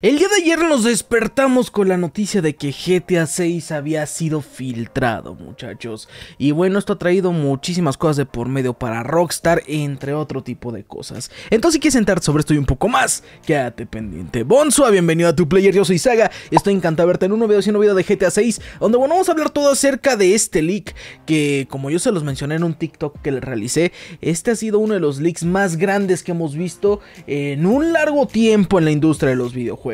El día de ayer nos despertamos con la noticia de que GTA 6 había sido filtrado, muchachos. Y bueno, esto ha traído muchísimas cosas de por medio para Rockstar, entre otro tipo de cosas. Entonces, si quieres entrar sobre esto y un poco más, quédate pendiente. Bonsoa, bienvenido a tu player, yo soy Saga. Estoy encantado de verte en un nuevo video, video de GTA 6, donde bueno, vamos a hablar todo acerca de este leak, que como yo se los mencioné en un TikTok que le realicé, este ha sido uno de los leaks más grandes que hemos visto en un largo tiempo en la industria de los videojuegos.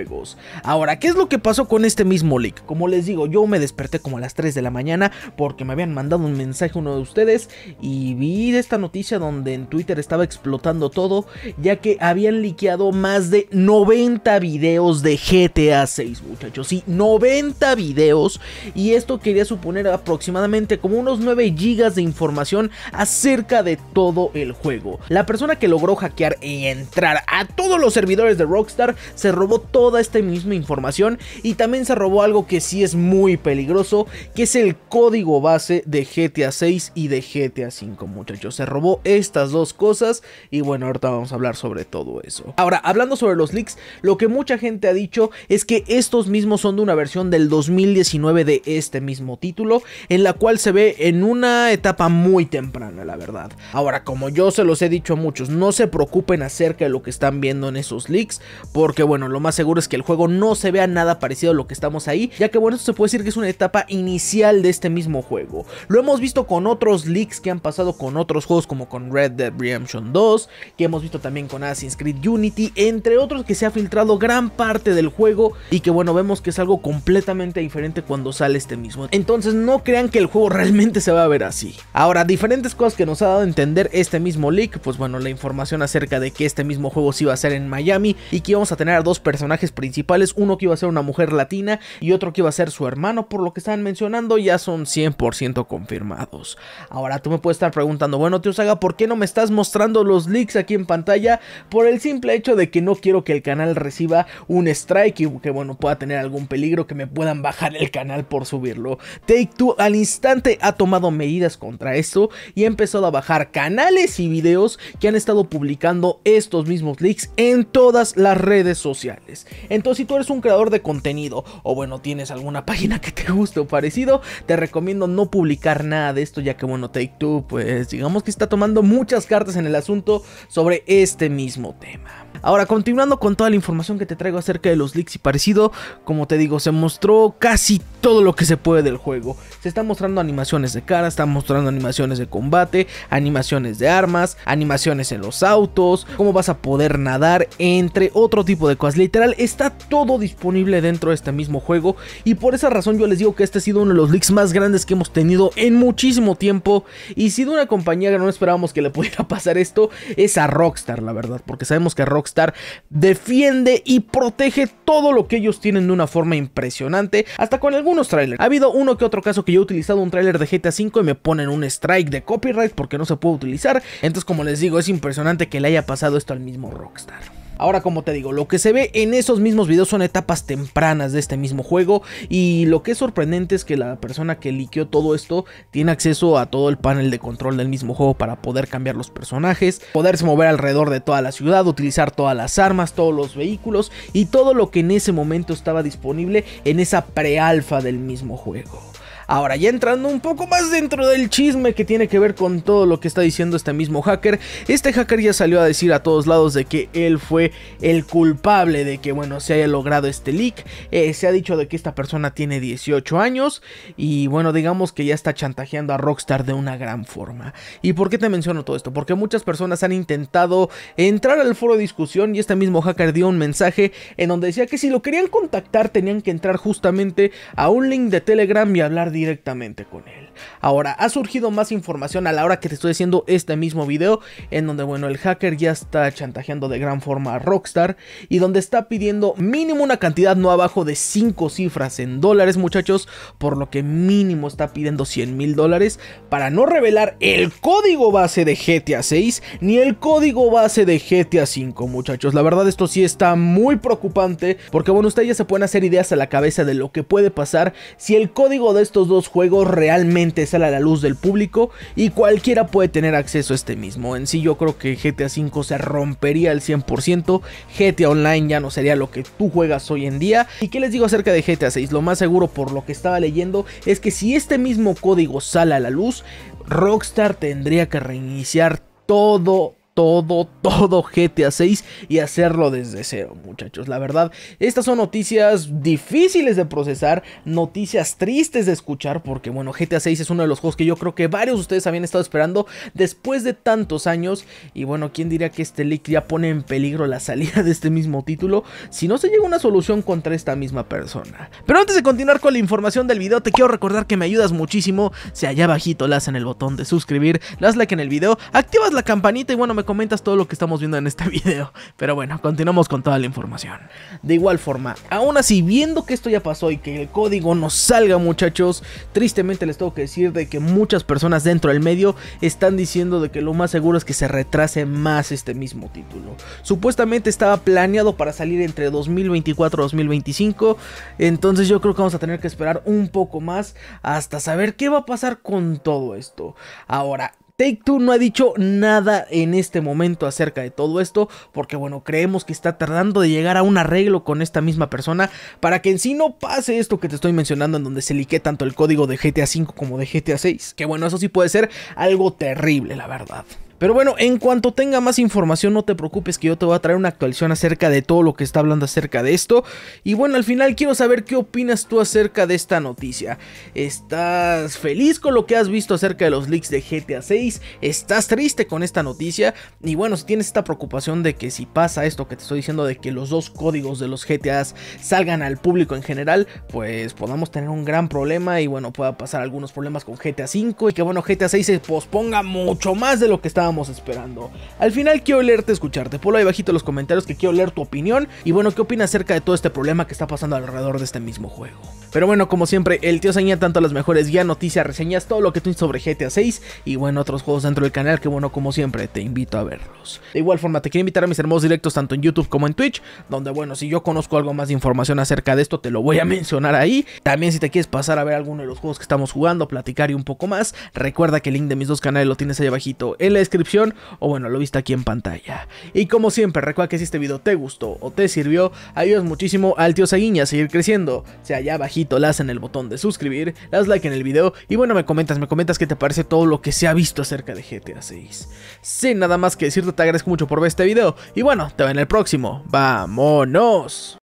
Ahora, ¿qué es lo que pasó con este mismo leak? Como les digo, yo me desperté como a las 3 de la mañana porque me habían mandado un mensaje uno de ustedes y vi esta noticia donde en Twitter estaba explotando todo, ya que habían liqueado más de 90 videos de GTA 6, muchachos. Sí, 90 videos y esto quería suponer aproximadamente como unos 9 gigas de información acerca de todo el juego. La persona que logró hackear y entrar a todos los servidores de Rockstar se robó todo toda esta misma información y también se robó algo que sí es muy peligroso, que es el código base de GTA 6 y de GTA 5, muchachos. Se robó estas dos cosas y bueno, ahorita vamos a hablar sobre todo eso. Ahora, hablando sobre los leaks, lo que mucha gente ha dicho es que estos mismos son de una versión del 2019 de este mismo título, en la cual se ve en una etapa muy temprana, la verdad. Ahora, como yo se los he dicho a muchos, no se preocupen acerca de lo que están viendo en esos leaks, porque bueno, lo más seguro es que el juego no se vea nada parecido a lo que estamos ahí, ya que bueno, esto se puede decir que es una etapa inicial de este mismo juego. Lo hemos visto con otros leaks que han pasado con otros juegos como con Red Dead Redemption 2, que hemos visto también con Assassin's Creed Unity, entre otros que se ha filtrado gran parte del juego y que bueno, vemos que es algo completamente diferente cuando sale este mismo. Entonces no crean que el juego realmente se va a ver así. Ahora, diferentes cosas que nos ha dado a entender este mismo leak, pues bueno, la información acerca de que este mismo juego se va a ser en Miami y que íbamos a tener a dos personajes principales, uno que iba a ser una mujer latina y otro que iba a ser su hermano, por lo que están mencionando, ya son 100% confirmados. Ahora tú me puedes estar preguntando, bueno, tío Saga, ¿por qué no me estás mostrando los leaks aquí en pantalla? Por el simple hecho de que no quiero que el canal reciba un strike y que, bueno, pueda tener algún peligro que me puedan bajar el canal por subirlo. Take Two al instante ha tomado medidas contra esto y ha empezado a bajar canales y videos que han estado publicando estos mismos leaks en todas las redes sociales. Entonces, si tú eres un creador de contenido o bueno, tienes alguna página que te guste o parecido, te recomiendo no publicar nada de esto, ya que bueno, Take Two, pues digamos que está tomando muchas cartas en el asunto sobre este mismo tema. Ahora, continuando con toda la información que te traigo acerca de los leaks y parecido, como te digo, se mostró casi todo lo que se puede del juego. Se están mostrando animaciones de cara, están mostrando animaciones de combate, animaciones de armas, animaciones en los autos, cómo vas a poder nadar, entre otro tipo de cosas. Literal, está todo disponible dentro de este mismo juego y por esa razón yo les digo que este ha sido uno de los leaks más grandes que hemos tenido en muchísimo tiempo y si de una compañía que no esperábamos que le pudiera pasar esto es a Rockstar, la verdad, porque sabemos que Rockstar defiende y protege todo lo que ellos tienen de una forma impresionante, hasta con algún unos trailers. Ha habido uno que otro caso que yo he utilizado un trailer de GTA V y me ponen un strike de copyright porque no se puede utilizar. Entonces, como les digo, es impresionante que le haya pasado esto al mismo Rockstar. Ahora como te digo, lo que se ve en esos mismos videos son etapas tempranas de este mismo juego y lo que es sorprendente es que la persona que liqueó todo esto tiene acceso a todo el panel de control del mismo juego para poder cambiar los personajes, poderse mover alrededor de toda la ciudad, utilizar todas las armas, todos los vehículos y todo lo que en ese momento estaba disponible en esa pre-alfa del mismo juego. Ahora, ya entrando un poco más dentro del chisme que tiene que ver con todo lo que está diciendo este mismo hacker, este hacker ya salió a decir a todos lados de que él fue el culpable de que, bueno, se haya logrado este leak. Eh, se ha dicho de que esta persona tiene 18 años y, bueno, digamos que ya está chantajeando a Rockstar de una gran forma. ¿Y por qué te menciono todo esto? Porque muchas personas han intentado entrar al foro de discusión y este mismo hacker dio un mensaje en donde decía que si lo querían contactar tenían que entrar justamente a un link de Telegram y hablar de directamente con Él. Ahora, ha surgido más información a la hora que te estoy haciendo este mismo video, en donde, bueno, el hacker ya está chantajeando de gran forma a Rockstar y donde está pidiendo mínimo una cantidad no abajo de 5 cifras en dólares, muchachos, por lo que mínimo está pidiendo 100 mil dólares para no revelar el código base de GTA 6 ni el código base de GTA 5, muchachos. La verdad, esto sí está muy preocupante porque, bueno, ustedes ya se pueden hacer ideas a la cabeza de lo que puede pasar si el código de estos dos juegos realmente sale a la luz del público y cualquiera puede tener acceso a este mismo. En sí yo creo que GTA V se rompería al 100%, GTA Online ya no sería lo que tú juegas hoy en día. ¿Y qué les digo acerca de GTA 6? Lo más seguro por lo que estaba leyendo es que si este mismo código sale a la luz, Rockstar tendría que reiniciar todo todo, todo GTA 6 y hacerlo desde cero, muchachos. La verdad, estas son noticias difíciles de procesar, noticias tristes de escuchar, porque bueno, GTA 6 es uno de los juegos que yo creo que varios de ustedes habían estado esperando después de tantos años. Y bueno, ¿quién diría que este leak ya pone en peligro la salida de este mismo título si no se llega a una solución contra esta misma persona? Pero antes de continuar con la información del video, te quiero recordar que me ayudas muchísimo si allá abajito las en el botón de suscribir, las like en el video, activas la campanita y bueno, me comentas todo lo que estamos viendo en este video. Pero bueno, continuamos con toda la información. De igual forma, aún así, viendo que esto ya pasó y que el código no salga, muchachos, tristemente les tengo que decir de que muchas personas dentro del medio están diciendo de que lo más seguro es que se retrase más este mismo título. Supuestamente estaba planeado para salir entre 2024 y 2025. Entonces yo creo que vamos a tener que esperar un poco más hasta saber qué va a pasar con todo esto. Ahora, Take Two no ha dicho nada en este momento acerca de todo esto, porque bueno, creemos que está tardando de llegar a un arreglo con esta misma persona para que en sí no pase esto que te estoy mencionando en donde se lique tanto el código de GTA V como de GTA VI, que bueno, eso sí puede ser algo terrible, la verdad. Pero bueno, en cuanto tenga más información, no te preocupes que yo te voy a traer una actualización acerca de todo lo que está hablando acerca de esto. Y bueno, al final quiero saber qué opinas tú acerca de esta noticia. ¿Estás feliz con lo que has visto acerca de los leaks de GTA 6? ¿Estás triste con esta noticia? Y bueno, si tienes esta preocupación de que si pasa esto que te estoy diciendo de que los dos códigos de los GTA salgan al público en general, pues podamos tener un gran problema y bueno, pueda pasar algunos problemas con GTA 5 y que bueno, GTA 6 se posponga mucho más de lo que está esperando. Al final quiero leerte, escucharte. Ponlo ahí bajito en los comentarios que quiero leer tu opinión. Y bueno, ¿qué opinas acerca de todo este problema que está pasando alrededor de este mismo juego? Pero bueno, como siempre, el tío Saña tanto las mejores guía, noticias, reseñas, todo lo que tienes sobre GTA 6 y bueno, otros juegos dentro del canal que bueno, como siempre, te invito a verlos. De igual forma, te quiero invitar a mis hermosos directos tanto en YouTube como en Twitch, donde bueno, si yo conozco algo más de información acerca de esto, te lo voy a mencionar ahí. También si te quieres pasar a ver alguno de los juegos que estamos jugando, platicar y un poco más, recuerda que el link de mis dos canales lo tienes ahí abajito en la descripción descripción o bueno, lo viste aquí en pantalla. Y como siempre, recuerda que si este video te gustó o te sirvió, ayudas muchísimo al tío Saguiña a seguir creciendo. O allá abajito las en el botón de suscribir, las like en el video y bueno, me comentas, me comentas qué te parece todo lo que se ha visto acerca de GTA 6. Sin nada más que decirte, te agradezco mucho por ver este video y bueno, te veo en el próximo. ¡Vámonos!